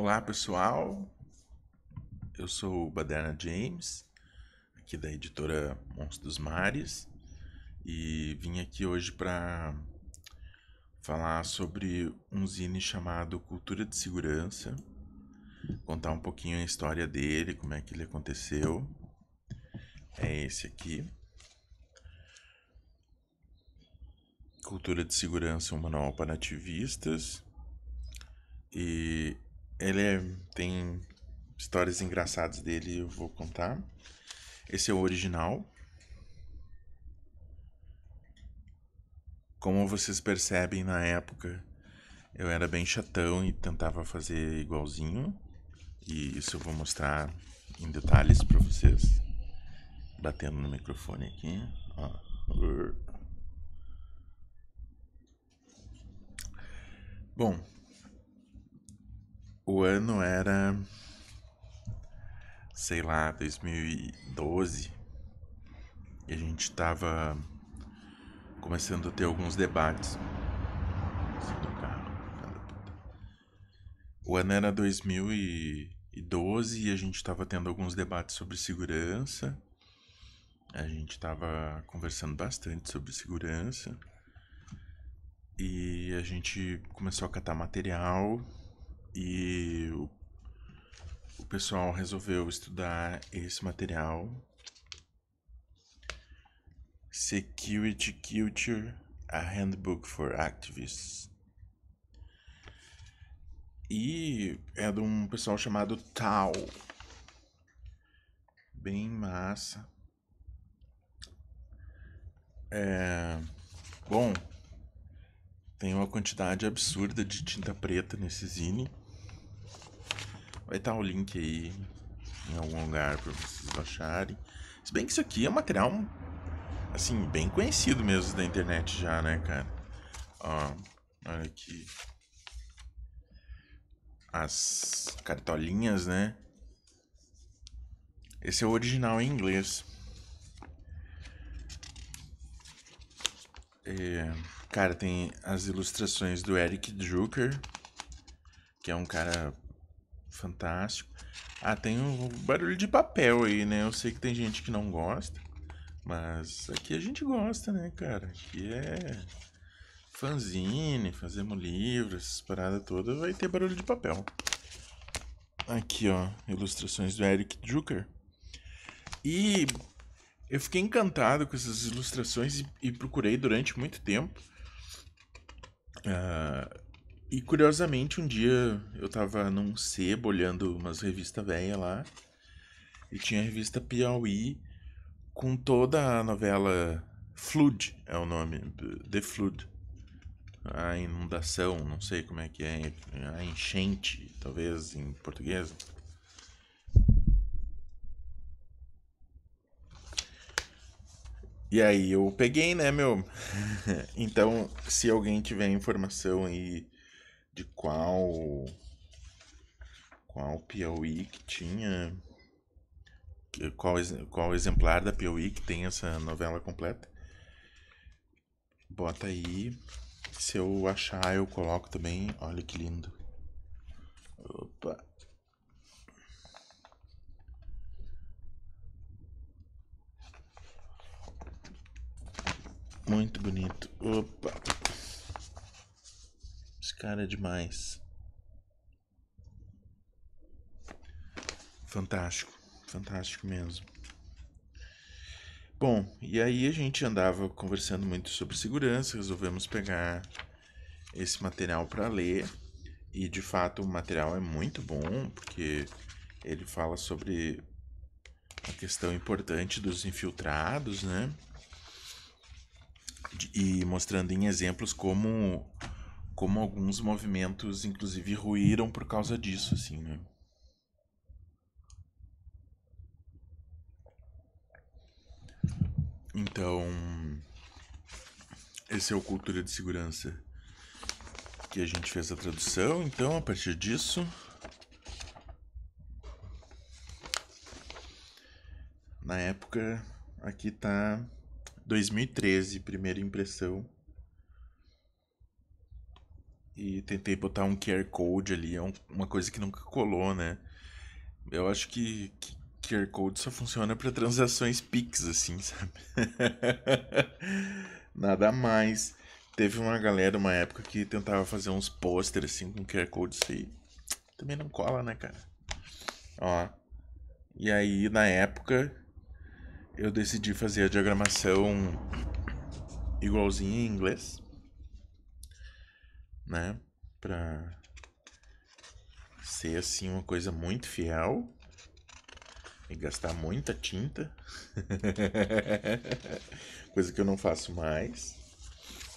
Olá pessoal, eu sou o Baderna James, aqui da editora Monstros dos Mares, e vim aqui hoje para falar sobre um zine chamado Cultura de Segurança, contar um pouquinho a história dele, como é que ele aconteceu. É esse aqui. Cultura de Segurança, um manual para ativistas. E ele é, tem histórias engraçadas dele, eu vou contar. Esse é o original. Como vocês percebem, na época eu era bem chatão e tentava fazer igualzinho. E isso eu vou mostrar em detalhes para vocês. Batendo no microfone aqui. Ó. Bom, o ano era, sei lá, 2012, e a gente estava começando a ter alguns debates. O ano era 2012 e a gente estava tendo alguns debates sobre segurança. A gente estava conversando bastante sobre segurança. E a gente começou a catar material e o, o pessoal resolveu estudar esse material. Security Culture, a Handbook for Activists. E é de um pessoal chamado Tal. Bem massa. É... Bom, tem uma quantidade absurda de tinta preta nesse zine. Vai estar o link aí em algum lugar para vocês baixarem. Se bem que isso aqui é material, assim, bem conhecido mesmo da internet já, né, cara? Ó, olha aqui. As cartolinhas, né? Esse é o original em inglês. É, cara, tem as ilustrações do Eric Drucker, que é um cara Fantástico. Ah, tem um barulho de papel aí, né? Eu sei que tem gente que não gosta, mas aqui a gente gosta, né, cara? Aqui é fanzine, fazemos livros, essas paradas todas, vai ter barulho de papel. Aqui, ó, ilustrações do Eric Drucker. E eu fiquei encantado com essas ilustrações e, e procurei durante muito tempo. Uh, e curiosamente, um dia eu tava num sebo olhando umas revistas velhas lá. E tinha a revista Piauí com toda a novela Flood, é o nome, The Flood. A inundação, não sei como é que é, a enchente, talvez em português. E aí eu peguei, né, meu? então, se alguém tiver informação aí de qual qual Piauí que tinha qual, qual exemplar da Piauí que tem essa novela completa. Bota aí. Se eu achar, eu coloco também. Olha que lindo. Opa. Muito bonito. Opa cara, é demais. Fantástico, fantástico mesmo. Bom, e aí a gente andava conversando muito sobre segurança, resolvemos pegar esse material para ler. E de fato o material é muito bom, porque ele fala sobre a questão importante dos infiltrados, né? E mostrando em exemplos como como alguns movimentos, inclusive, ruíram por causa disso, assim, né? Então, esse é o Cultura de Segurança que a gente fez a tradução. Então, a partir disso, na época, aqui tá 2013, primeira impressão e tentei botar um QR Code ali, é uma coisa que nunca colou, né? Eu acho que, que QR Code só funciona para transações Pix, assim, sabe? Nada mais. Teve uma galera, uma época, que tentava fazer uns pôster, assim, com QR Code, isso aí também não cola, né, cara? Ó. E aí, na época, eu decidi fazer a diagramação igualzinha em inglês né? Para ser assim uma coisa muito fiel e gastar muita tinta, coisa que eu não faço mais.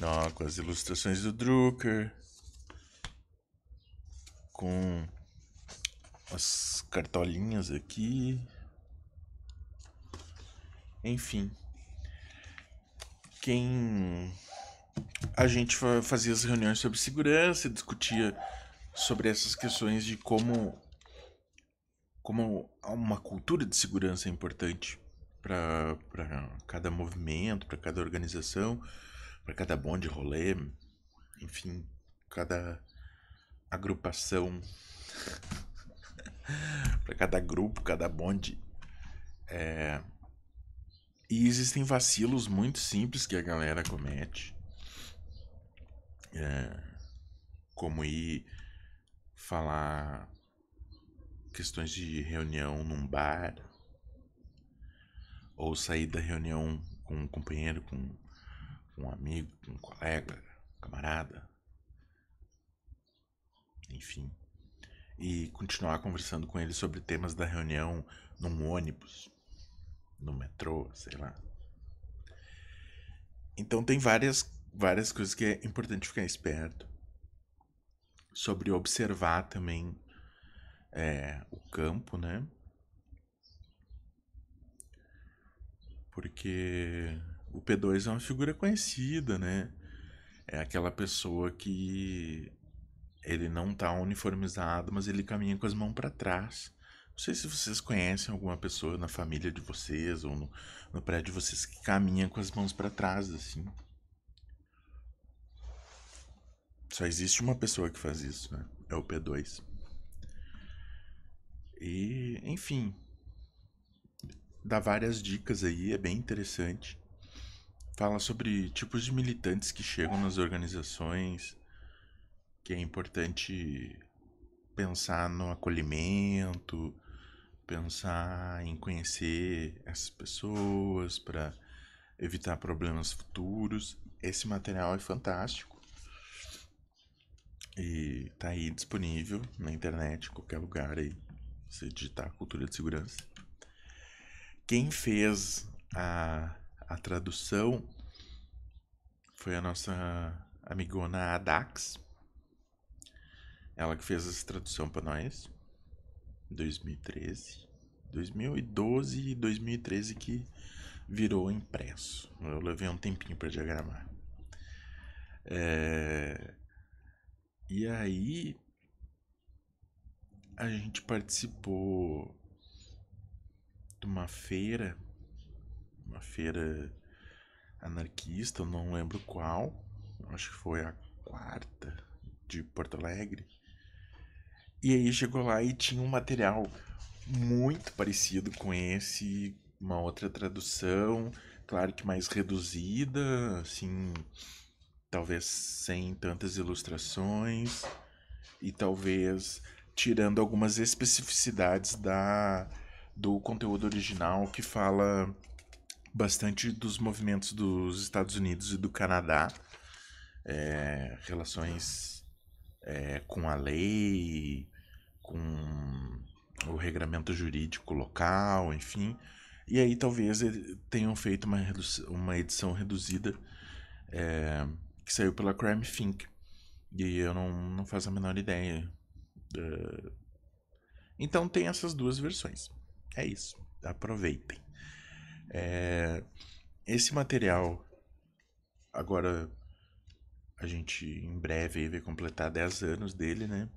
Ó, com as ilustrações do Drucker, com as cartolinhas aqui, enfim. Quem a gente fazia as reuniões sobre segurança, discutia sobre essas questões de como como uma cultura de segurança é importante para cada movimento, para cada organização, para cada bonde rolê, enfim, cada agrupação, para cada grupo, cada bonde. É... E existem vacilos muito simples que a galera comete é, como ir falar questões de reunião num bar, ou sair da reunião com um companheiro, com, um amigo, com um colega, camarada, enfim, e continuar conversando com ele sobre temas da reunião num ônibus, no metrô, sei lá. Então tem várias várias coisas que é importante ficar esperto sobre observar também é, o campo, né? Porque o P2 é uma figura conhecida, né? É aquela pessoa que ele não tá uniformizado, mas ele caminha com as mãos para trás. Não sei se vocês conhecem alguma pessoa na família de vocês ou no, no prédio de vocês que caminha com as mãos para trás, assim. Só existe uma pessoa que faz isso, né? É o P2. E, enfim, dá várias dicas aí, é bem interessante. Fala sobre tipos de militantes que chegam nas organizações, que é importante pensar no acolhimento, pensar em conhecer essas pessoas para evitar problemas futuros. Esse material é fantástico. E tá aí disponível na internet, em qualquer lugar aí. Você digitar cultura de segurança. Quem fez a, a tradução foi a nossa amigona Adax. Ela que fez essa tradução para nós. 2013. 2012 e 2013 que virou impresso. Eu levei um tempinho para diagramar. É... E aí a gente participou de uma feira, uma feira anarquista, eu não lembro qual, acho que foi a quarta de Porto Alegre. E aí chegou lá e tinha um material muito parecido com esse, uma outra tradução, claro que mais reduzida, assim, talvez sem tantas ilustrações e talvez tirando algumas especificidades da do conteúdo original que fala bastante dos movimentos dos Estados Unidos e do Canadá, é, relações é, com a lei, com o regramento jurídico local, enfim. E aí talvez tenham feito uma, uma edição reduzida. É, que saiu pela Crime Think. E eu não, não faço a menor ideia. Uh... Então tem essas duas versões. É isso. Aproveitem. É... Esse material, agora a gente em breve vai completar 10 anos dele, né?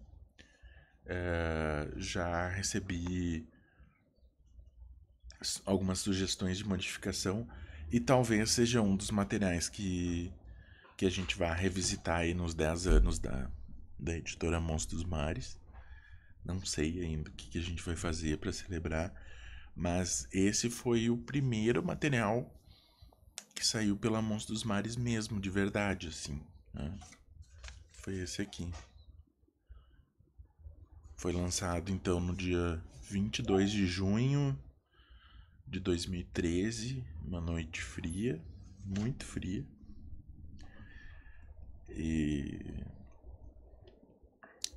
É... já recebi algumas sugestões de modificação e talvez seja um dos materiais que que a gente vai revisitar aí nos 10 anos da, da editora Monstros dos Mares. Não sei ainda o que, que a gente vai fazer para celebrar, mas esse foi o primeiro material que saiu pela Monstros dos Mares mesmo, de verdade, assim. Né? Foi esse aqui. Foi lançado então no dia 22 de junho de 2013, uma noite fria, muito fria. E...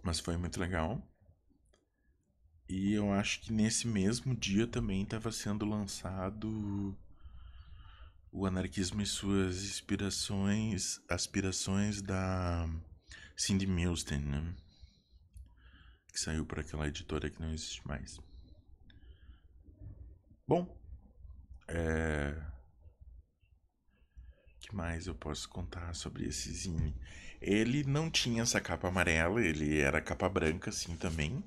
Mas foi muito legal. E eu acho que nesse mesmo dia também estava sendo lançado o Anarquismo e suas inspirações, aspirações da Cindy Milstein, né? que saiu para aquela editora que não existe mais. Bom, é que mais eu posso contar sobre esse zine? Ele não tinha essa capa amarela, ele era capa branca assim também.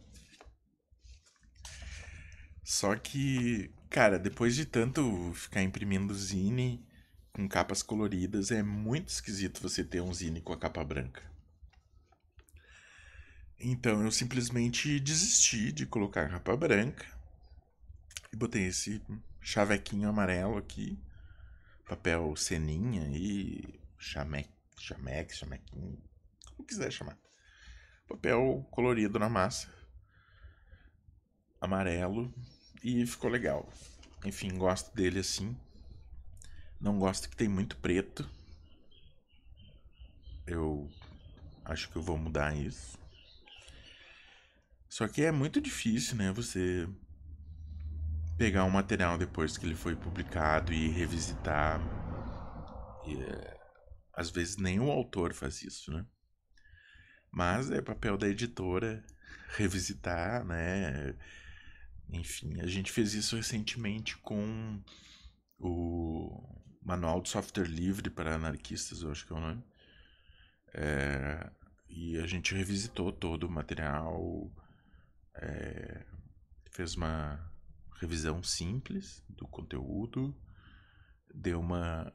Só que, cara, depois de tanto ficar imprimindo zine com capas coloridas, é muito esquisito você ter um zine com a capa branca. Então eu simplesmente desisti de colocar a capa branca e botei esse chavequinho amarelo aqui papel ceninha e chamex, chamex, chamequinho, como quiser chamar. Papel colorido na massa, amarelo, e ficou legal. Enfim, gosto dele assim. Não gosto que tem muito preto. Eu acho que eu vou mudar isso. Só que é muito difícil, né? Você pegar o material depois que ele foi publicado e revisitar. E, é, às vezes nem o autor faz isso, né? Mas é papel da editora revisitar, né? Enfim, a gente fez isso recentemente com o Manual de Software Livre para Anarquistas, eu acho que é o nome. É, e a gente revisitou todo o material, é, fez uma revisão simples do conteúdo, deu uma,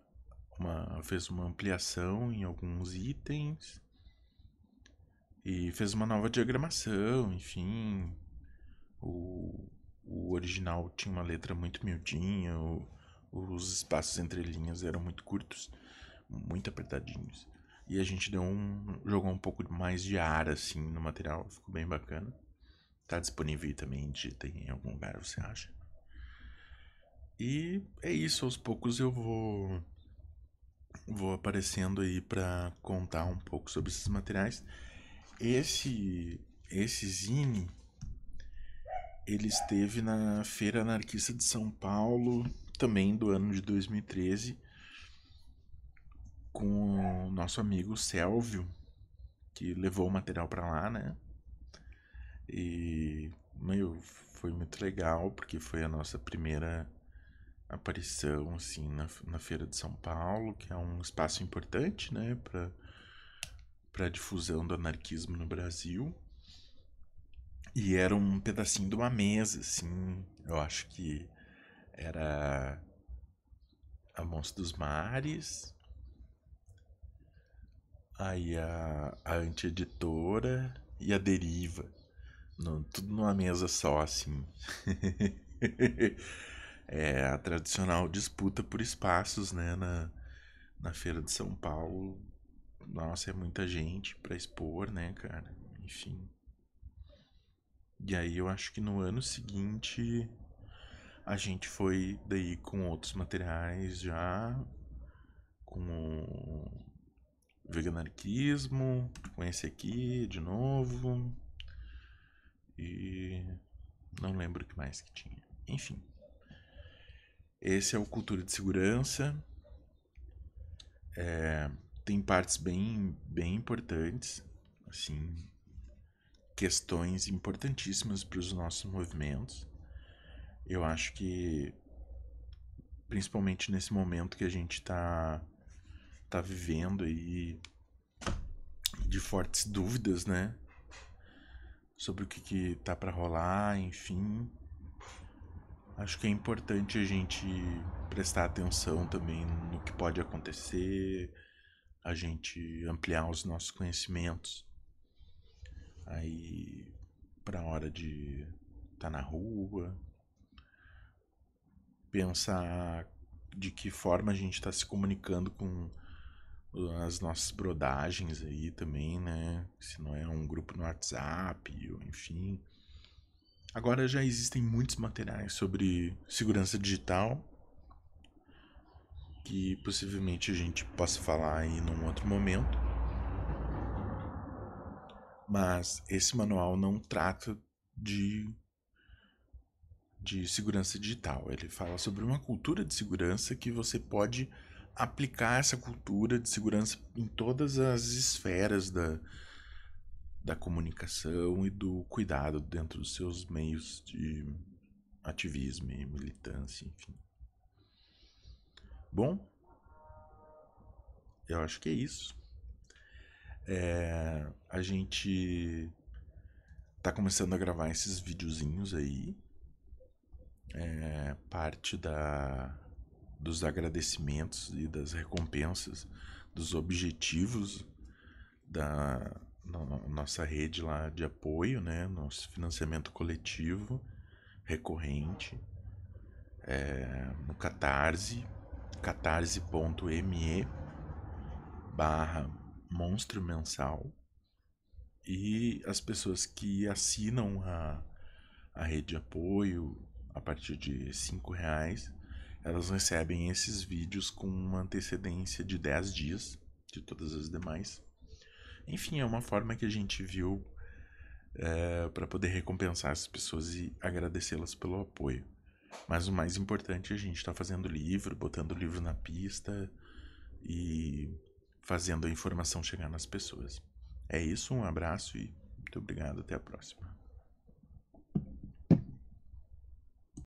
uma fez uma ampliação em alguns itens e fez uma nova diagramação, enfim. O, o original tinha uma letra muito miudinha, o, os espaços entre linhas eram muito curtos, muito apertadinhos. E a gente deu um jogou um pouco mais de ar assim no material, ficou bem bacana. Tá disponível também, digita em algum lugar, você acha. E é isso, aos poucos eu vou vou aparecendo aí para contar um pouco sobre esses materiais. Esse esse zine ele esteve na Feira Anarquista de São Paulo, também do ano de 2013, com o nosso amigo Selvio, que levou o material para lá, né? E meu, foi muito legal, porque foi a nossa primeira aparição assim na, na Feira de São Paulo, que é um espaço importante, né, para para difusão do anarquismo no Brasil. E era um pedacinho de uma mesa, assim, eu acho que era a Monstro dos Mares, aí a, a anti-editora e a Deriva tudo numa mesa só, assim. é a tradicional disputa por espaços, né? Na, na Feira de São Paulo. Nossa, é muita gente para expor, né, cara? Enfim. E aí eu acho que no ano seguinte a gente foi daí com outros materiais já, com o veganarquismo, com esse aqui de novo, e não lembro o que mais que tinha. Enfim. Esse é o Cultura de Segurança. É, tem partes bem, bem importantes, assim, questões importantíssimas para os nossos movimentos. Eu acho que, principalmente nesse momento que a gente está tá vivendo aí de fortes dúvidas, né? sobre o que, que tá para rolar, enfim. Acho que é importante a gente prestar atenção também no que pode acontecer, a gente ampliar os nossos conhecimentos. Aí, para a hora de estar tá na rua, pensar de que forma a gente está se comunicando com as nossas brodagens aí também, né? Se não é um grupo no WhatsApp, enfim. Agora já existem muitos materiais sobre segurança digital que possivelmente a gente possa falar aí num outro momento. Mas esse manual não trata de de segurança digital. Ele fala sobre uma cultura de segurança que você pode aplicar essa cultura de segurança em todas as esferas da, da comunicação e do cuidado dentro dos seus meios de ativismo e militância, enfim. Bom, eu acho que é isso. É, a gente tá começando a gravar esses videozinhos aí. É, parte da dos agradecimentos e das recompensas, dos objetivos da nossa rede lá de apoio, né? Nosso financiamento coletivo recorrente é, no Catarse, catarse.me barra monstro mensal e as pessoas que assinam a, a rede de apoio a partir de cinco reais elas recebem esses vídeos com uma antecedência de 10 dias de todas as demais. Enfim, é uma forma que a gente viu é, eh, para poder recompensar as pessoas e agradecê-las pelo apoio. Mas o mais importante é a gente estar tá fazendo livro, botando livro na pista e fazendo a informação chegar nas pessoas. É isso, um abraço e muito obrigado, até a próxima.